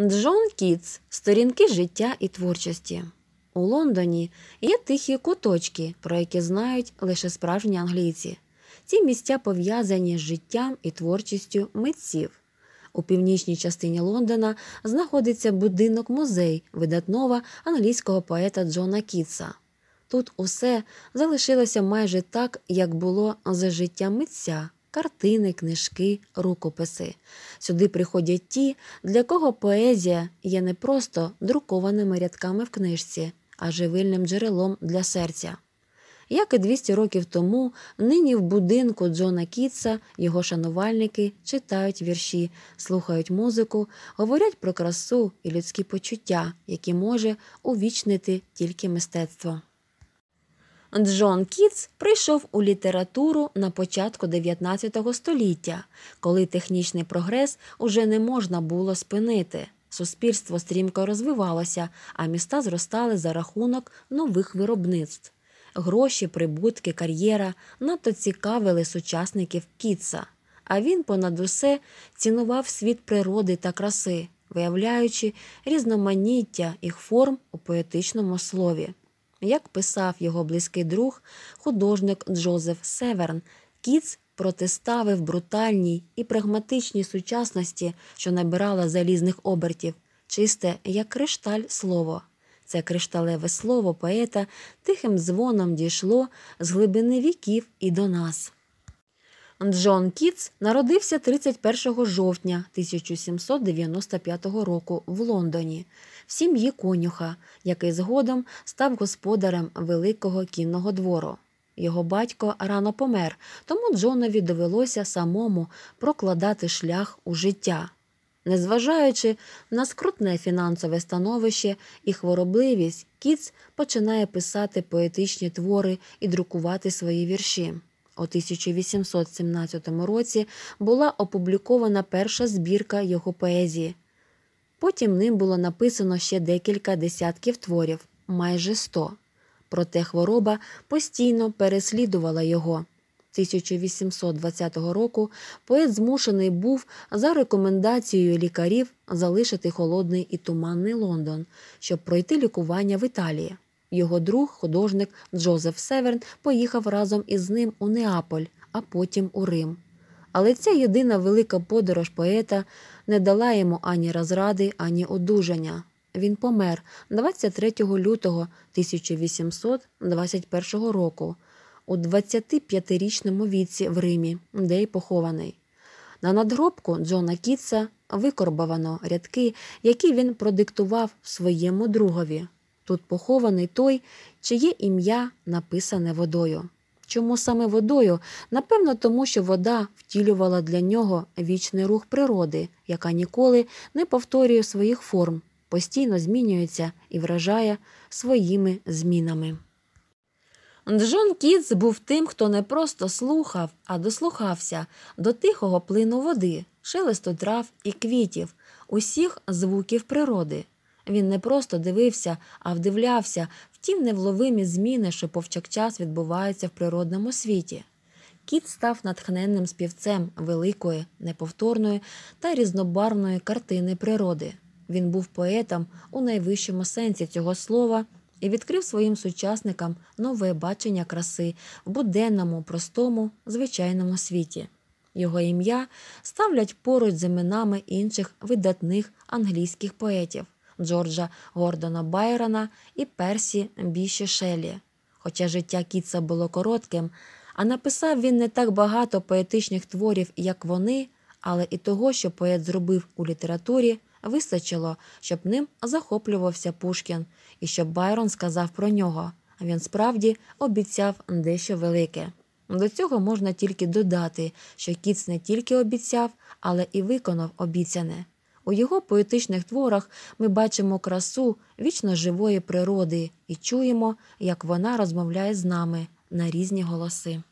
Джон Кітс сторінки життя і творчості. У Лондоні є тихі куточки, про які знають лише справжні англійці. Ці місця пов'язані з життям і творчістю митців. У північній частині Лондона знаходиться будинок музей видатного англійського поета Джона Кітса. Тут усе залишилося майже так, як було за життя митця картини, книжки, рукописи. Сюди приходять ті, для кого поезія є не просто друкованими рядками в книжці, а живильним джерелом для серця. Як і 200 років тому, нині в будинку Джона Кітса його шанувальники читають вірші, слухають музику, говорять про красу і людські почуття, які може увічнити тільки мистецтво. Джон Кітс прийшов у літературу на початку 19 століття, коли технічний прогрес уже не можна було спинити. Суспільство стрімко розвивалося, а міста зростали за рахунок нових виробництв. Гроші, прибутки, кар'єра надто цікавили сучасників Кітса. А він понад усе цінував світ природи та краси, виявляючи різноманіття їх форм у поетичному слові. Як писав його близький друг, художник Джозеф Северн, Кіц протиставив брутальній і прагматичній сучасності, що набирала залізних обертів, чисте як кришталь слово. Це кришталеве слово поета тихим дзвоном дійшло з глибини віків і до нас. Джон Кітс народився 31 жовтня 1795 року в Лондоні в сім'ї конюха, який згодом став господарем великого кінного двору. Його батько рано помер, тому Джонові довелося самому прокладати шлях у життя. Незважаючи на скрутне фінансове становище і хворобливість, Кітс починає писати поетичні твори і друкувати свої вірші. У 1817 році була опублікована перша збірка його поезії. Потім ним було написано ще декілька десятків творів, майже сто. Проте хвороба постійно переслідувала його. 1820 року поет змушений був за рекомендацією лікарів залишити холодний і туманний Лондон, щоб пройти лікування в Італії. Його друг, художник Джозеф Северн, поїхав разом із ним у Неаполь, а потім у Рим. Але ця єдина велика подорож поета не дала йому ані розради, ані одужання. Він помер 23 лютого 1821 року у 25-річному віці в Римі, де й похований. На надгробку Джона Кітса викорбовано рядки, які він продиктував своєму другові. Тут похований той, чиє ім'я написане водою. Чому саме водою? Напевно, тому що вода втілювала для нього вічний рух природи, яка ніколи не повторює своїх форм, постійно змінюється і вражає своїми змінами. Джон Кітс був тим, хто не просто слухав, а дослухався до тихого плину води, шелесту трав і квітів, усіх звуків природи. Він не просто дивився, а вдивлявся в ті невловимі зміни, що повчакчас відбуваються в природному світі. Кіт став натхненним співцем великої, неповторної та різнобарвної картини природи. Він був поетом у найвищому сенсі цього слова і відкрив своїм сучасникам нове бачення краси в буденному, простому, звичайному світі. Його ім'я ставлять поруч з іменами інших видатних англійських поетів. Джорджа Гордона Байрона і Персі Біші Шелі. Хоча життя Кітса було коротким, а написав він не так багато поетичних творів, як вони, але і того, що поет зробив у літературі, вистачило, щоб ним захоплювався Пушкін і щоб Байрон сказав про нього. Він справді обіцяв дещо велике. До цього можна тільки додати, що Кіц не тільки обіцяв, але і виконав обіцяне. У його поетичних творах ми бачимо красу вічно живої природи і чуємо, як вона розмовляє з нами на різні голоси.